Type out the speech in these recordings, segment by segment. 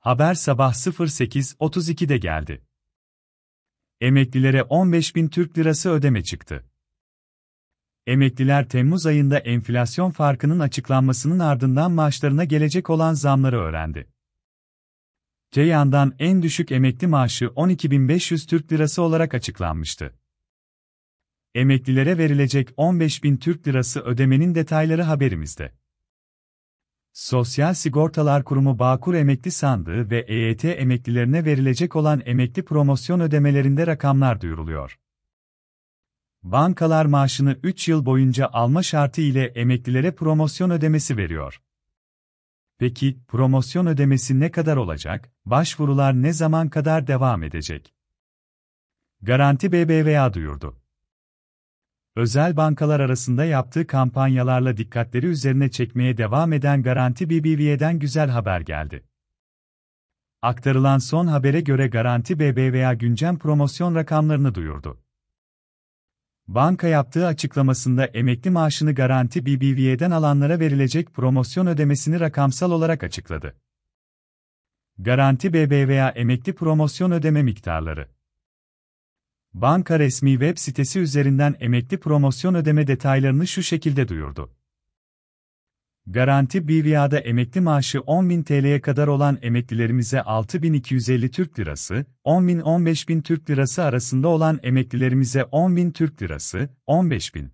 Haber sabah 08.32'de geldi. Emeklilere 15 bin Türk lirası ödeme çıktı. Emekliler Temmuz ayında enflasyon farkının açıklanmasının ardından maaşlarına gelecek olan zamları öğrendi. Ceyhan'dan en düşük emekli maaşı 12.500 Türk lirası olarak açıklanmıştı. Emeklilere verilecek 15.000 Türk lirası ödemenin detayları haberimizde. Sosyal Sigortalar Kurumu Bağkur Emekli Sandığı ve EYT emeklilerine verilecek olan emekli promosyon ödemelerinde rakamlar duyuruluyor. Bankalar maaşını 3 yıl boyunca alma şartı ile emeklilere promosyon ödemesi veriyor. Peki, promosyon ödemesi ne kadar olacak, başvurular ne zaman kadar devam edecek? Garanti BBVA duyurdu özel bankalar arasında yaptığı kampanyalarla dikkatleri üzerine çekmeye devam eden Garanti BBVA'den güzel haber geldi. Aktarılan son habere göre Garanti BBVA güncem promosyon rakamlarını duyurdu. Banka yaptığı açıklamasında emekli maaşını Garanti BBVA'den alanlara verilecek promosyon ödemesini rakamsal olarak açıkladı. Garanti BBVA emekli promosyon ödeme miktarları Banka resmi web sitesi üzerinden emekli promosyon ödeme detaylarını şu şekilde duyurdu. Garanti BVA'da emekli maaşı 10.000 TL'ye kadar olan emeklilerimize 6.250 Türk Lirası, 10.000-15.000 Türk Lirası arasında olan emeklilerimize 10.000 Türk Lirası, 15.000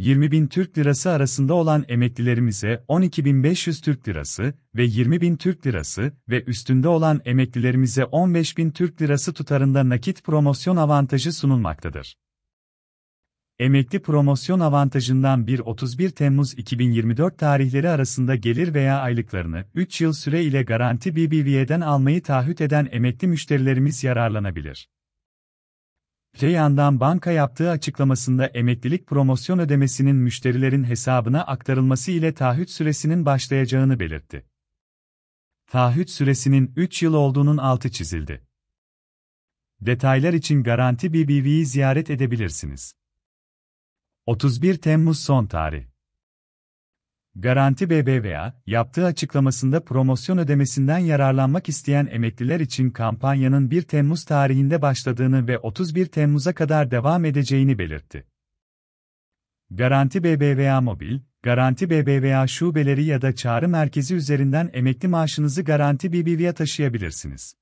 20 bin Türk lirası arasında olan emeklilerimize 12.500 Türk lirası ve 20 bin Türk lirası ve üstünde olan emeklilerimize 15 bin Türk lirası tutarında nakit promosyon avantajı sunulmaktadır. Emekli promosyon avantajından 1-31 Temmuz 2024 tarihleri arasında gelir veya aylıklarını 3 yıl süre ile garanti BBVA'den almayı taahhüt eden emekli müşterilerimiz yararlanabilir. Öte yandan banka yaptığı açıklamasında emeklilik promosyon ödemesinin müşterilerin hesabına aktarılması ile taahhüt süresinin başlayacağını belirtti. Taahhüt süresinin 3 yıl olduğunun altı çizildi. Detaylar için Garanti BBV'yi ziyaret edebilirsiniz. 31 Temmuz son tarih. Garanti BBVA, yaptığı açıklamasında promosyon ödemesinden yararlanmak isteyen emekliler için kampanyanın 1 Temmuz tarihinde başladığını ve 31 Temmuz'a kadar devam edeceğini belirtti. Garanti BBVA Mobil, Garanti BBVA şubeleri ya da çağrı merkezi üzerinden emekli maaşınızı Garanti BBVA taşıyabilirsiniz.